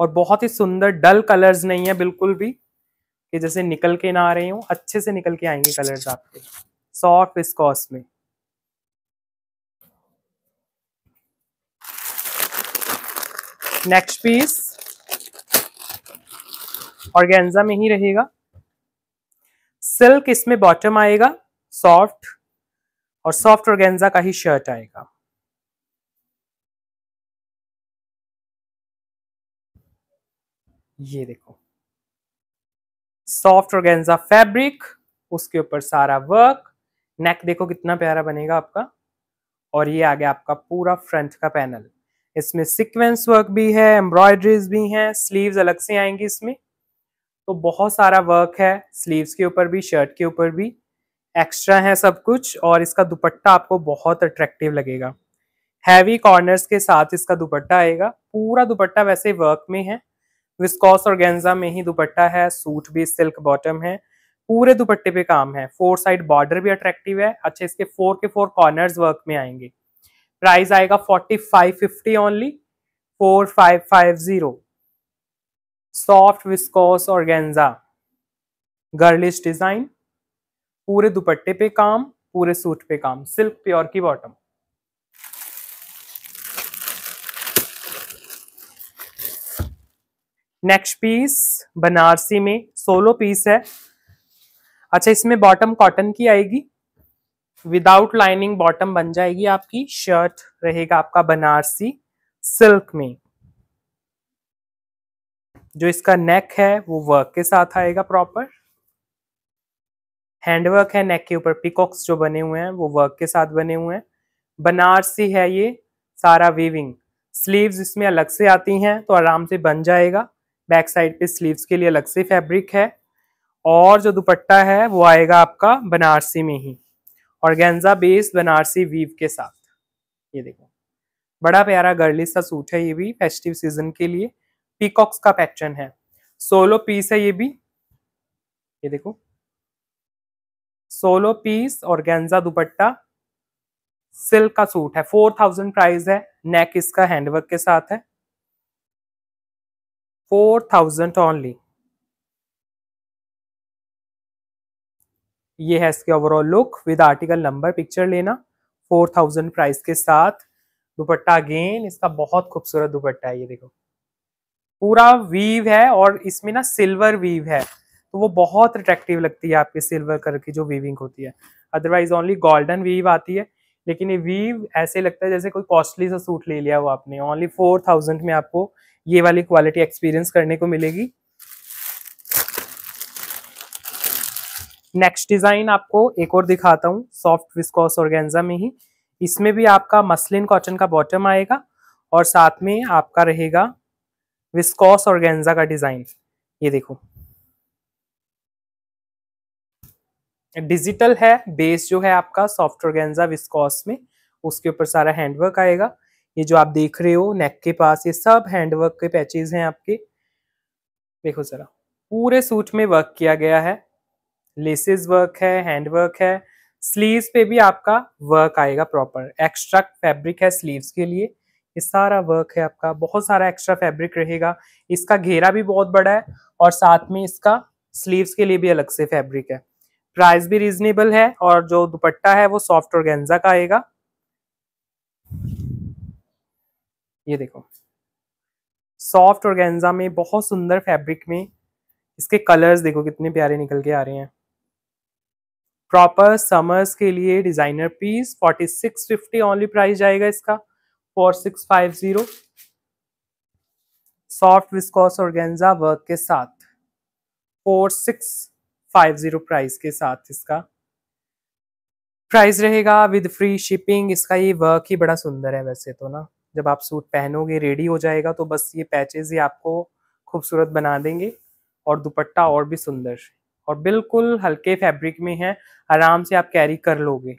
और बहुत ही सुंदर डल कलर्स नहीं है बिल्कुल भी कि जैसे निकल के ना आ रही हूँ अच्छे से निकल के आएंगे कलर्स आपके सॉफ्ट विस्कॉस में नेक्स्ट पीस ऑर्गेन्जा में ही रहेगा सिल्क इसमें बॉटम आएगा सॉफ्ट और सॉफ्ट ऑर्गेन्जा का ही शर्ट आएगा ये देखो सॉफ्ट ऑर्गेन्जा फैब्रिक उसके ऊपर सारा वर्क नेक देखो कितना प्यारा बनेगा आपका और ये आ गया आपका पूरा फ्रंट का पैनल इसमें सिक्वेंस वर्क भी है एम्ब्रॉयड्रीज भी हैं स्लीव्स अलग से आएंगी इसमें तो बहुत सारा वर्क है स्लीव्स के ऊपर भी शर्ट के ऊपर भी एक्स्ट्रा है सब कुछ और इसका दुपट्टा आपको बहुत अट्रैक्टिव लगेगा हैवी कॉर्नर्स के साथ इसका दुपट्टा आएगा पूरा दुपट्टा वैसे वर्क में है विस्कॉस और गेंजा में ही दुपट्टा है सूट भी सिल्क बॉटम है पूरे दुपट्टे पे काम है फोर साइड बॉर्डर भी अट्रैक्टिव है अच्छा इसके फोर के फोर कॉर्नर्स वर्क में आएंगे प्राइस आएगा forty five fifty only four five five zero soft viscose organza girlish design पूरे दुपट्टे पे काम पूरे सूट पे काम सिल्क प्योर की बॉटम नेक्स्ट पीस बनारसी में सोलो पीस है अच्छा इसमें बॉटम कॉटन की आएगी विदाउट लाइनिंग बॉटम बन जाएगी आपकी शर्ट रहेगा आपका बनारसी सिल्क में जो इसका नेक है वो वर्क के साथ आएगा प्रॉपर हैंडवर्क है नेक के ऊपर पिकॉक्स जो बने हुए हैं वो वर्क के साथ बने हुए हैं बनारसी है ये सारा वीविंग स्लीव्स इसमें अलग से आती हैं तो आराम से बन जाएगा बैक साइड पे स्लीव्स के लिए अलग से फैब्रिक है और जो दुपट्टा है वो आएगा आपका बनारसी में ही ऑर्गेन्जा बेस्ड बनारसी वीव के साथ ये देखो बड़ा प्यारा गर्ली सा सूट है ये भी फेस्टिव सीजन के लिए पीकॉक्स का पैटर्न है सोलो पीस है ये भी ये देखो solo piece organza dupatta silk का सूट है फोर थाउजेंड प्राइस है नेक इसका हैंडवर्क के साथ है फोर थाउजेंड ओनली ये है इसके overall look with article number picture लेना फोर थाउजेंड प्राइस के साथ दुपट्टा अगेन इसका बहुत खूबसूरत दुपट्टा है ये देखो पूरा वीव है और इसमें ना सिल्वर वीव है तो वो बहुत अट्रैक्टिव लगती है आपके सिल्वर कलर की जो वीविंग होती है अदरवाइज ओनली गोल्डन वीव आती है लेकिन ये वीव ऐसे लगता है जैसे कोई कॉस्टली सा सूट ले लिया हो आपने ओनली फोर थाउजेंड में आपको ये वाली क्वालिटी एक्सपीरियंस करने को मिलेगी नेक्स्ट डिजाइन आपको एक और दिखाता हूँ सॉफ्ट विस्कॉस ऑर्गेन्जा में ही इसमें भी आपका मसलिन कॉटन का बॉटम आएगा और साथ में आपका रहेगा विस्कॉस ऑर्गेन्जा का डिजाइन ये देखो डिजिटल है बेस जो है आपका सॉफ्ट ऑर्गेन्जा विस्कॉस में उसके ऊपर सारा हैंडवर्क आएगा ये जो आप देख रहे हो नेक के पास ये सब हैंडवर्क के पैचेज हैं आपके देखो जरा पूरे सूट में वर्क किया गया है लेसेस वर्क है हैंड वर्क है स्लीव्स पे भी आपका वर्क आएगा प्रॉपर एक्स्ट्रा फैब्रिक है स्लीव्स के लिए ये सारा वर्क है आपका बहुत सारा एक्स्ट्रा फैब्रिक रहेगा इसका घेरा भी बहुत बड़ा है और साथ में इसका स्लीव्स के लिए भी अलग से फैब्रिक है प्राइस भी रीजनेबल है और जो दुपट्टा है वो सॉफ्ट और गेंजा का आएगा ये देखो सॉफ्ट और गेंजा में बहुत सुंदर फैब्रिक में इसके कलर्स देखो कितने प्यारे निकल के आ रहे हैं प्रॉपर समर्स के लिए designer piece forty six fifty only price जाएगा इसका four six five zero soft viscose organza work के साथ four six five zero price के साथ इसका प्राइस रहेगा विद फ्री शिपिंग इसका ये वर्क ही बड़ा सुंदर है वैसे तो ना जब आप सूट पहनोगे रेडी हो जाएगा तो बस ये पैचेज ही आपको खूबसूरत बना देंगे और दुपट्टा और भी सुंदर और बिल्कुल हल्के फैब्रिक में है आराम से आप कैरी कर लोगे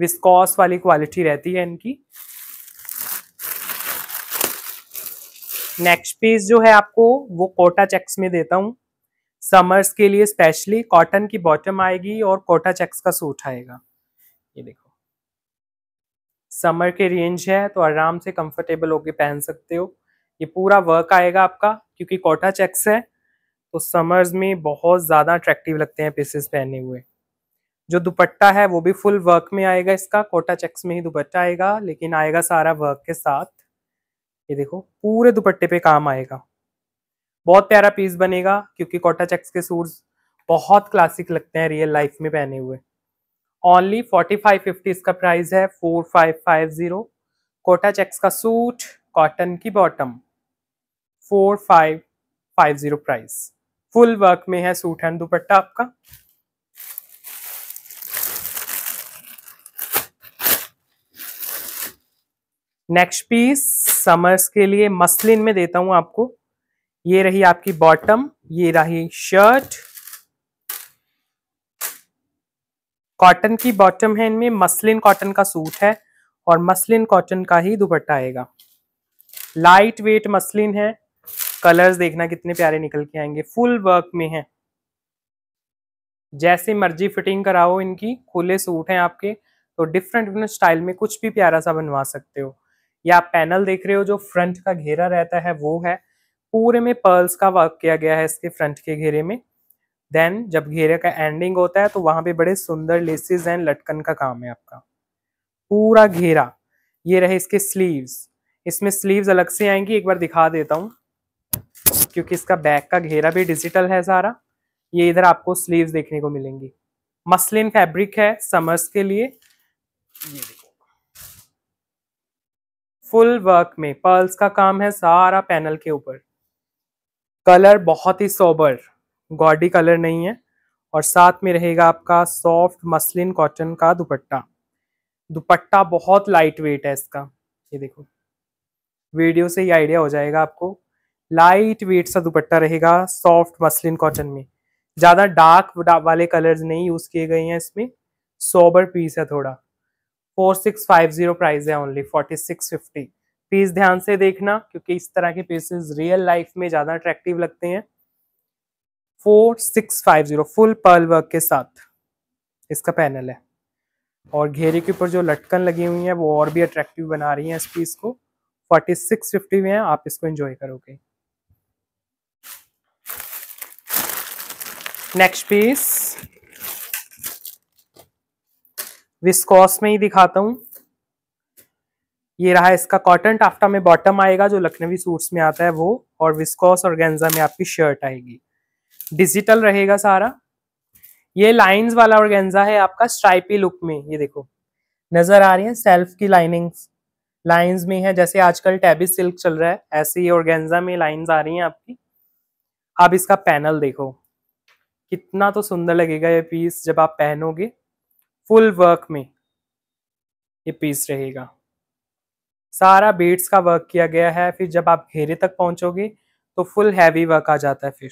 विस्कॉस वाली क्वालिटी रहती है इनकी नेक्स्ट पीस जो है आपको वो कोटा चेक्स में देता हूँ समर्स के लिए स्पेशली कॉटन की बॉटम आएगी और कोटा चेक्स का सूट आएगा ये देखो समर के रेंज है तो आराम से कंफर्टेबल होके पहन सकते हो ये पूरा वर्क आएगा आपका क्योंकि कोटा चेक्स है तो समर्स में बहुत ज़्यादा अट्रैक्टिव लगते हैं पीसेस पहने हुए जो दुपट्टा है वो भी फुल वर्क में आएगा इसका कोटा चेक्स में ही दुपट्टा आएगा लेकिन आएगा सारा वर्क के साथ ये देखो पूरे दुपट्टे पे काम आएगा बहुत प्यारा पीस बनेगा क्योंकि कोटा चेक्स के सूट्स बहुत क्लासिक लगते हैं रियल लाइफ में पहने हुए ओनली फोर्टी फाइव फिफ्टी इसका प्राइस है four five five zero Kota checks का सूट कॉटन की bottom four five five zero price full work में है सूट एंड दुपट्टा आपका नेक्स्ट पीस समर्स के लिए मसलिन में देता हूं आपको ये रही आपकी बॉटम ये रही शर्ट कॉटन की बॉटम है इनमें मसलिन कॉटन का सूट है और मसलिन कॉटन का ही दुपट्टा आएगा लाइट वेट मसलिन है कलर्स देखना कितने प्यारे निकल के आएंगे फुल वर्क में है जैसे मर्जी फिटिंग कराओ इनकी खुले सूट हैं आपके तो डिफरेंट डिफरेंट स्टाइल में कुछ भी प्यारा सा बनवा सकते हो या आप पैनल देख रहे हो जो फ्रंट का घेरा रहता है वो है पूरे में पर्ल्स का वर्क किया गया है इसके फ्रंट के घेरे में देन जब घेरे का एंडिंग होता है तो वहां पे बड़े सुंदर लेसेस एंड लटकन का काम है आपका पूरा घेरा ये रहे इसके स्लीव्स इसमें स्लीव्स अलग से आएंगी एक बार दिखा देता हूँ क्योंकि इसका बैक का घेरा भी डिजिटल है सारा ये इधर आपको स्लीव देखने को मिलेंगी मसलिन फैब्रिक है समर्स के लिए ये देखो फुल वर्क में पर्ल्स का काम है सारा पैनल के ऊपर कलर बहुत ही सोबर गॉडी कलर नहीं है और साथ में रहेगा आपका सॉफ्ट मसलिन कॉटन का दुपट्टा दुपट्टा बहुत लाइट वेट है इसका ये देखो वीडियो से ये आइडिया हो जाएगा आपको लाइट वेट सा दुपट्टा रहेगा सॉफ्ट मसलिन कॉटन में ज़्यादा डार्क वाले कलर्स नहीं यूज़ किए गए हैं इसमें सोबर पीस है थोड़ा four six five zero price है only forty six fifty piece ध्यान से देखना क्योंकि इस तरह के पीसेस रियल लाइफ में ज़्यादा अट्रैक्टिव लगते हैं four six five zero full pearl work के साथ इसका पैनल है और घेरे के ऊपर जो लटकन लगी हुई है वो और भी अट्रैक्टिव बना रही है इस पीस को फोर्टी सिक्स फिफ्टी में है आप इसको एंजॉय करोगे नेक्स्ट पीस विस्कॉस में ही दिखाता हूं ये रहा इसका कॉटन टाफ्टा में बॉटम आएगा जो लखनवी सूट्स में आता है वो और विस्कॉस और गेंजा में आपकी शर्ट आएगी डिजिटल रहेगा सारा ये लाइंस वाला और गेंजा है आपका स्ट्राइपी लुक में ये देखो नजर आ रही है सेल्फ की लाइनिंग्स लाइंस में है जैसे आजकल टैबिस सिल्क चल रहा है ऐसे ही और में लाइन्स आ रही है आपकी अब इसका पैनल देखो कितना तो सुंदर लगेगा ये पीस जब आप पहनोगे फुल वर्क में ये पीस रहेगा सारा बेट्स का वर्क किया गया है फिर जब आप घेरे तक पहुंचोगे तो फुल हैवी वर्क आ जाता है फिर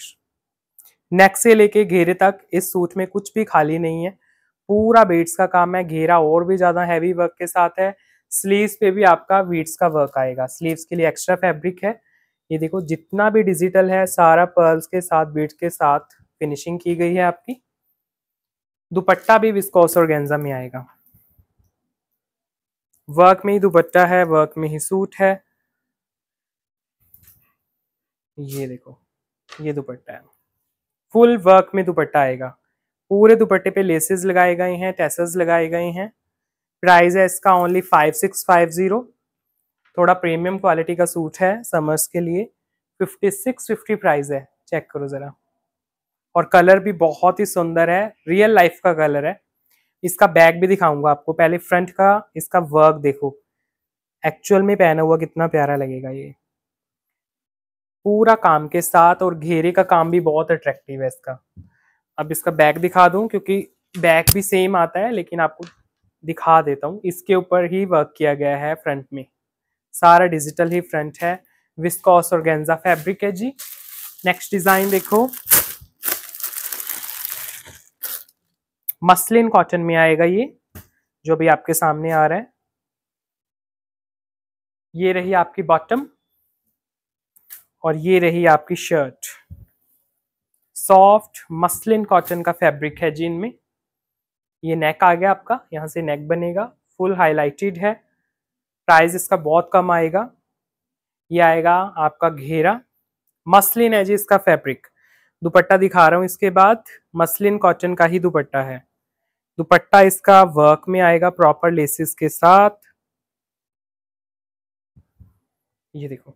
नेक से लेके घेरे तक इस सूट में कुछ भी खाली नहीं है पूरा बेट्स का काम है घेरा और भी ज़्यादा हैवी वर्क के साथ है स्लीव्स पे भी आपका बीट्स का वर्क आएगा स्लीव्स के लिए एक्स्ट्रा फैब्रिक है ये देखो जितना भी डिजिटल है सारा पर्ल्स के साथ बीट्स के साथ फिनिशिंग की गई है आपकी दुपट्टा भी विस्कोस और गेंजा में आएगा वर्क में ही दुपट्टा है वर्क में ही सूट है ये देखो ये दुपट्टा है फुल वर्क में दुपट्टा आएगा पूरे दुपट्टे पे लेसेस लगाए गए हैं टेसेस लगाए गए हैं प्राइस है इसका only five six five zero थोड़ा प्रीमियम क्वालिटी का सूट है समर्स के लिए फिफ्टी सिक्स फिफ्टी प्राइस है चेक करो ज़रा और कलर भी बहुत ही सुंदर है रियल लाइफ का कलर है इसका बैग भी दिखाऊंगा आपको पहले फ्रंट का इसका वर्क देखो एक्चुअल में पहना हुआ कितना प्यारा लगेगा ये पूरा काम के साथ और घेरे का काम भी बहुत अट्रैक्टिव है इसका अब इसका बैग दिखा दूं क्योंकि बैग भी सेम आता है लेकिन आपको दिखा देता हूं इसके ऊपर ही वर्क किया गया है फ्रंट में सारा डिजिटल ही फ्रंट है विस्कॉस और गेंजा फैब्रिक है जी नेक्स्ट डिज़ाइन देखो मसलिन कॉटन में आएगा ये जो भी आपके सामने आ रहा है ये रही आपकी बॉटम और ये रही आपकी शर्ट सॉफ्ट मसलिन कॉटन का फैब्रिक है जी इनमें ये नेक आ गया आपका यहां से नेक बनेगा फुल हाईलाइटेड है प्राइस इसका बहुत कम आएगा ये आएगा आपका घेरा मसलिन है जी इसका फैब्रिक दुपट्टा दिखा रहा हूं इसके बाद मसलिन कॉटन का ही दुपट्टा है दुपट्टा इसका वर्क में आएगा प्रॉपर लेसिस के साथ ये देखो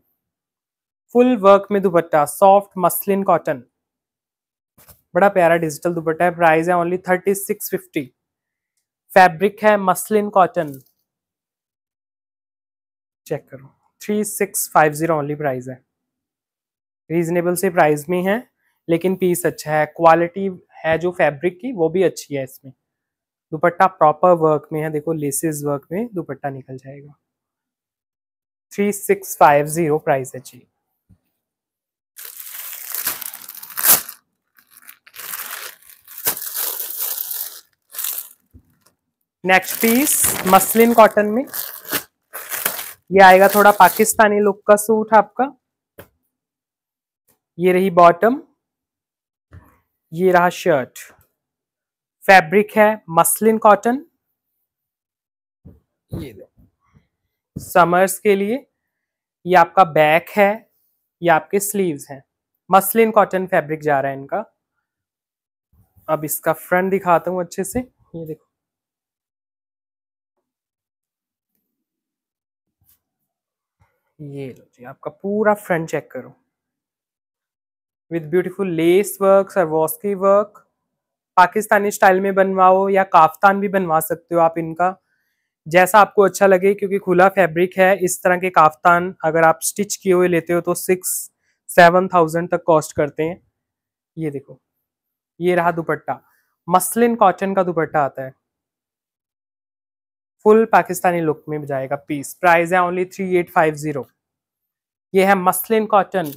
फुल वर्क में दुपट्टा सॉफ्ट मसलिन कॉटन बड़ा प्यारा डिजिटल दुपट्टा है प्राइस है only thirty six fifty fabric है मसलिन कॉटन चेक करो three six five zero only price है रीजनेबल से प्राइस में है लेकिन पीस अच्छा है क्वालिटी है जो फैब्रिक की वो भी अच्छी है इसमें दुपट्टा प्रॉपर वर्क में है देखो लेसेस वर्क में दुपट्टा निकल जाएगा three six five zero price है जी नेक्स्ट पीस मसलिन कॉटन में ये आएगा थोड़ा पाकिस्तानी लुक का सूट आपका ये रही बॉटम ये रहा शर्ट फैब्रिक है मसलिन कॉटन ये समर्स के लिए ये आपका बैक है ये आपके स्लीव्स हैं मसलिन कॉटन फैब्रिक जा रहा है इनका अब इसका फ्रंट दिखाता हूँ अच्छे से ये देखो ये लो जी आपका पूरा फ्रंट चेक करो with beautiful lace work Swarovski work Pakistani style में बनवाओ या काफ्तान भी बनवा सकते हो आप इनका जैसा आपको अच्छा लगे क्योंकि खुला फैब्रिक है इस तरह के काफ्तान अगर आप स्टिच किए हुए लेते हो तो सिक्स सेवन थाउजेंड तक कॉस्ट करते हैं ये देखो ये रहा दुपट्टा मसलिन कॉटन का दुपट्टा आता है फुल पाकिस्तानी लुक में जाएगा पीस प्राइस है only three eight five zero ये है muslin cotton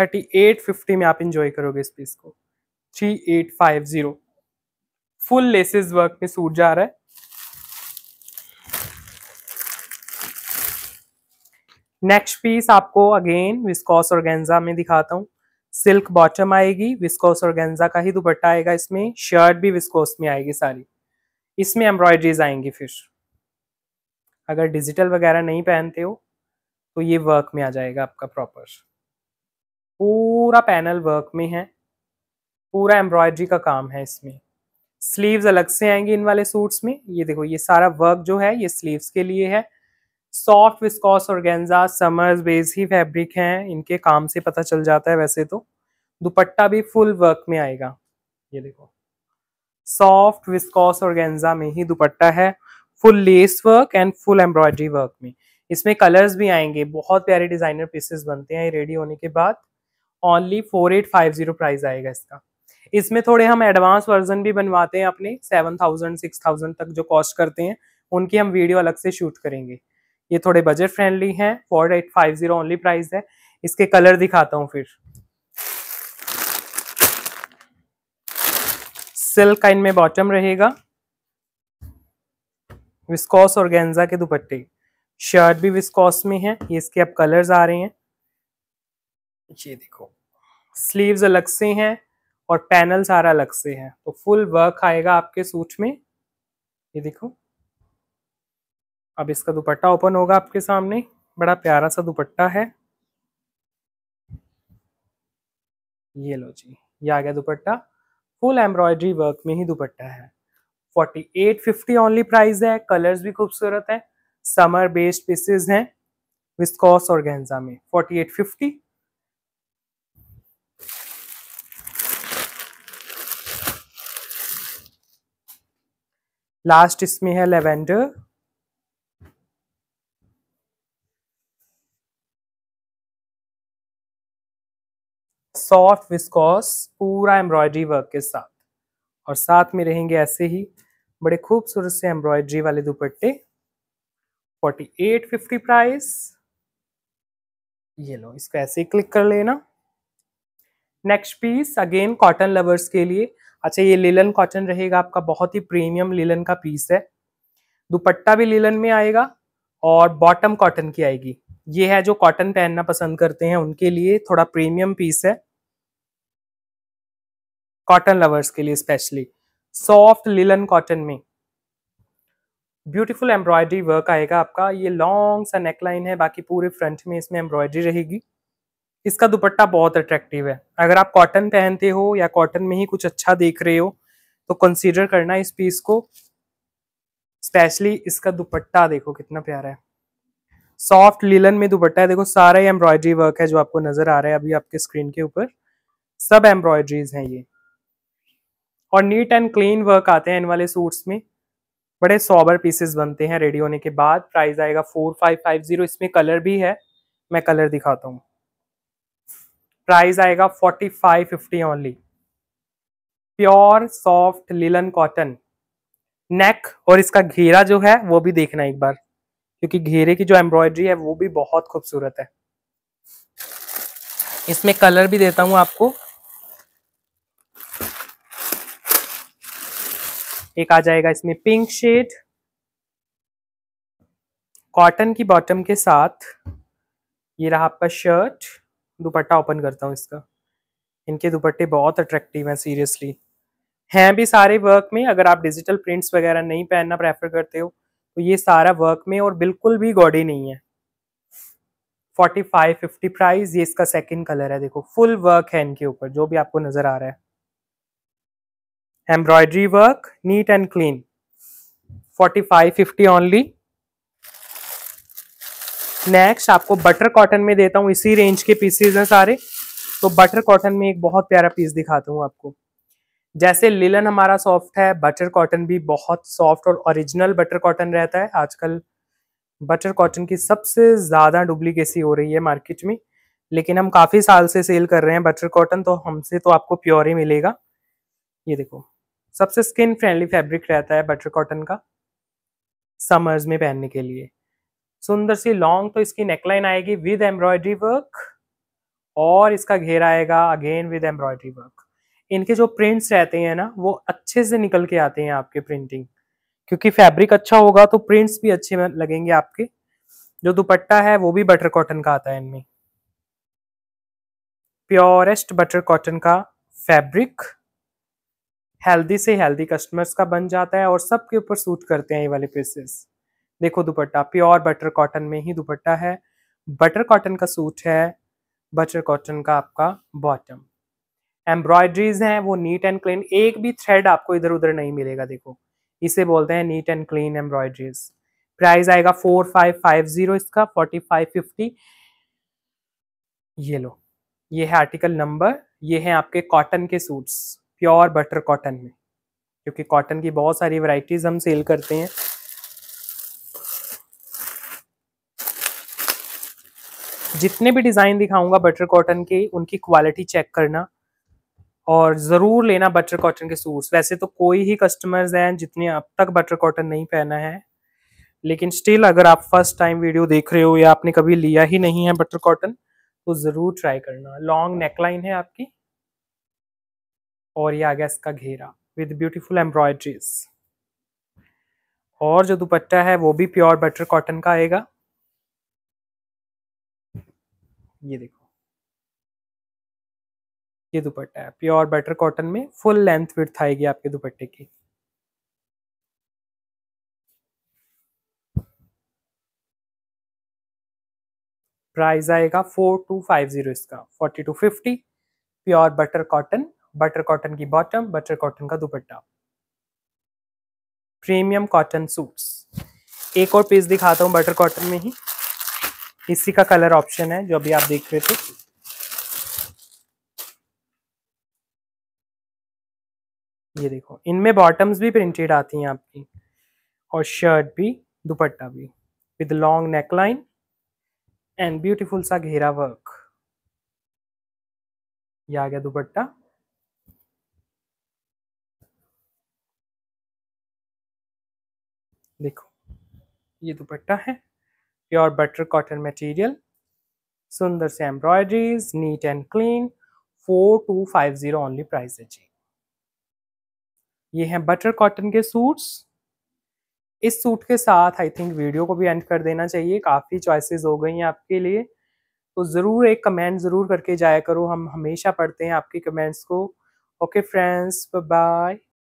thirty eight fifty में आप इंजॉय करोगे इस पीस को three eight five zero full laces work में सूट जा रहा है नेक्स्ट पीस आपको अगेन विस्कॉस और गेंजा में दिखाता हूँ सिल्क बॉटम आएगी विस्कोस और गेंजा का ही दुपट्टा आएगा इसमें शर्ट भी विस्कोस में आएगी सारी इसमें एम्ब्रॉयडरीज आएंगी फिर अगर डिजिटल वगैरह नहीं पहनते हो तो ये वर्क में आ जाएगा आपका प्रॉपर पूरा पैनल वर्क में है पूरा एम्ब्रॉयडरी का काम है इसमें स्लीव्स अलग से आएंगे इन वाले सूट्स में ये देखो ये सारा वर्क जो है ये स्लीव्स के लिए है सॉफ्ट विस्कॉस और समर्स बेस ही फैब्रिक हैं इनके काम से पता चल जाता है वैसे तो दुपट्टा भी फुल वर्क में आएगा ये देखो सॉफ्ट विस्कॉस और में ही दुपट्टा है full lace work and full embroidery work में इसमें कलर्स भी आएंगे बहुत प्यारे डिजाइनर पीसेस बनते हैं रेडी होने के बाद only four eight five zero price आएगा इसका इसमें थोड़े हम एडवांस वर्जन भी बनवाते हैं अपने सेवन थाउजेंड सिक्स थाउजेंड तक जो कॉस्ट करते हैं उनकी हम वीडियो अलग से शूट करेंगे ये थोड़े बजट फ्रेंडली हैं four eight five zero only price है इसके कलर दिखाता हूँ फिर सिल्क का इनमें बॉटम रहेगा विस्कॉस और गेंजा के दुपट्टे शर्ट भी विस्कॉस में है ये इसके अब कलर्स आ रहे हैं ये देखो स्लीव्स अलग से हैं और पैनल सारा अलग से है तो फुल वर्क आएगा आपके सूट में ये देखो अब इसका दुपट्टा ओपन होगा आपके सामने बड़ा प्यारा सा दुपट्टा है ये लो जी ये आ गया दुपट्टा फुल एम्ब्रॉयडरी वर्क में ही दुपट्टा है 4850 ओनली प्राइस है कलर्स भी खूबसूरत है समर बेस्ड पीसेस हैं विस्कॉस और में 4850 लास्ट इसमें है लेवेंडर सॉफ्ट विस्कॉस पूरा एम्ब्रॉयडरी वर्क के साथ और साथ में रहेंगे ऐसे ही बड़े खूबसूरत से एम्ब्रॉयडरी वाले दुपट्टे 4850 प्राइस ये लो इसको ऐसे ही क्लिक कर लेना next piece again cotton lovers के लिए अच्छा ये लीलन कॉटन रहेगा आपका बहुत ही प्रीमियम लीलन का पीस है दुपट्टा भी लीलन में आएगा और बॉटम कॉटन की आएगी ये है जो कॉटन पहनना पसंद करते हैं उनके लिए थोड़ा प्रीमियम पीस है कॉटन लवर्स के लिए स्पेशली सॉफ्ट लिलन कॉटन में ब्यूटीफुल एम्ब्रॉयडरी वर्क आएगा आपका ये लॉन्ग सा नेकलाइन है बाकी पूरे फ्रंट में इसमें एम्ब्रॉयडरी रहेगी इसका दुपट्टा बहुत अट्रैक्टिव है अगर आप कॉटन पहनते हो या कॉटन में ही कुछ अच्छा देख रहे हो तो कंसीडर करना इस पीस को स्पेशली इसका दुपट्टा देखो कितना प्यारा है सॉफ्ट लीलन में दुपट्टा है देखो सारा ही एम्ब्रॉयडरी वर्क है जो आपको नजर आ रहा है अभी आपके स्क्रीन के ऊपर सब एम्ब्रॉयडरीज हैं ये और नीट एंड क्लीन वर्क आते हैं इन वाले सूट्स में बड़े सॉबर पीसेस बनते हैं रेडी होने के बाद प्राइस आएगा फोर फाइव फाइव जीरो इसमें कलर भी है मैं कलर दिखाता हूँ प्राइस आएगा forty five fifty only pure soft linen cotton neck और इसका घेरा जो है वो भी देखना एक बार क्योंकि घेरे की जो एम्ब्रॉयडरी है वो भी बहुत खूबसूरत है इसमें कलर भी देता हूं आपको एक आ जाएगा इसमें पिंक शेड कॉटन की बॉटम के साथ ये रहा आपका शर्ट दुपट्टा ओपन करता हूँ इसका इनके दुपट्टे बहुत अट्रैक्टिव हैं सीरियसली हैं भी सारे वर्क में अगर आप डिजिटल प्रिंट्स वगैरह नहीं पहनना प्रेफर करते हो तो ये सारा वर्क में और बिल्कुल भी गॉडी नहीं है फोर्टी फाइव फिफ्टी प्राइस ये इसका सेकंड कलर है देखो फुल वर्क है इनके ऊपर जो भी आपको नजर आ रहा है embroidery work neat and clean forty five fifty only next आपको बटर कॉटन में देता हूँ इसी रेंज के पीसेज हैं सारे तो बटर कॉटन में एक बहुत प्यारा पीस दिखाता हूँ आपको जैसे लिलन हमारा सॉफ्ट है बटर कॉटन भी बहुत सॉफ्ट और ओरिजिनल बटर कॉटन रहता है आजकल बटर कॉटन की सबसे ज़्यादा डुप्लीकेसी हो रही है मार्केट में लेकिन हम काफ़ी साल से सेल कर रहे हैं बटर कॉटन तो हमसे तो आपको प्योर ही मिलेगा ये देखो सबसे स्किन फ्रेंडली फैब्रिक रहता है बटर कॉटन का समर्स में पहनने के लिए सुंदर सी लॉन्ग तो इसकी नेकलाइन आएगी विद एम्ब्रॉयडरी वर्क और इसका घेरा आएगा अगेन विद एम्ब्रॉयडरी वर्क इनके जो प्रिंट्स रहते हैं ना वो अच्छे से निकल के आते हैं आपके प्रिंटिंग क्योंकि फैब्रिक अच्छा होगा तो प्रिंट्स भी अच्छे लगेंगे आपके जो दुपट्टा है वो भी बटर कॉटन का आता है इनमें प्योरेस्ट बटर कॉटन का फैब्रिक हेल्दी से हेल्दी कस्टमर्स का बन जाता है और सबके ऊपर सूट करते हैं ये वाले पीसेस देखो दुपट्टा प्योर बटर कॉटन में ही दुपट्टा है बटर कॉटन का सूट है बटर कॉटन का आपका बॉटम एम्ब्रॉयड्रीज हैं वो नीट एंड क्लीन एक भी थ्रेड आपको इधर उधर नहीं मिलेगा देखो इसे बोलते हैं neat and clean embroideries price आएगा फोर फाइव फाइव जीरो इसका फोर्टी फाइव फिफ्टी ये लो ये है आर्टिकल नंबर ये है आपके कॉटन के सूट्स प्योर बटर कॉटन में क्योंकि कॉटन की बहुत सारी वैरायटीज हम सेल करते हैं जितने भी डिज़ाइन दिखाऊंगा बटर कॉटन के उनकी क्वालिटी चेक करना और ज़रूर लेना बटर कॉटन के सूट्स वैसे तो कोई ही कस्टमर्स हैं जितने अब तक बटर कॉटन नहीं पहना है लेकिन स्टिल अगर आप फर्स्ट टाइम वीडियो देख रहे हो या आपने कभी लिया ही नहीं है बटर कॉटन तो ज़रूर ट्राई करना लॉन्ग नेकलाइन है आपकी और ये आ गया इसका घेरा विद ब्यूटीफुल एम्ब्रॉयड्रीज और जो दुपट्टा है वो भी प्योर बटर कॉटन का आएगा ये देखो ये दुपट्टा है प्योर बटर कॉटन में फुल लेंथ विथ आएगी आपके दुपट्टे की प्राइस आएगा फोर टू फाइव जीरो इसका forty two fifty pure butter cotton butter cotton की बॉटम बटर कॉटन का दुपट्टा प्रीमियम कॉटन सूट्स एक और पीस दिखाता हूँ बटर कॉटन में ही इसी का कलर ऑप्शन है जो अभी आप देख रहे थे ये देखो इनमें बॉटम्स भी प्रिंटेड आती हैं आपकी और शर्ट भी दुपट्टा भी with long neckline and beautiful सा घेरा वर्क ये आ गया दुपट्टा देखो ये दुपट्टा है प्योर बटर कॉटन मटेरियल सुंदर से embroideries neat and clean four two five zero only price है जी ये हैं बटर कॉटन के सूट्स इस सूट के साथ आई थिंक वीडियो को भी एंड कर देना चाहिए काफ़ी चॉइसेस हो गई हैं आपके लिए तो ज़रूर एक कमेंट ज़रूर करके जाया करो हम हमेशा पढ़ते हैं आपके कमेंट्स को ओके फ्रेंड्स बाय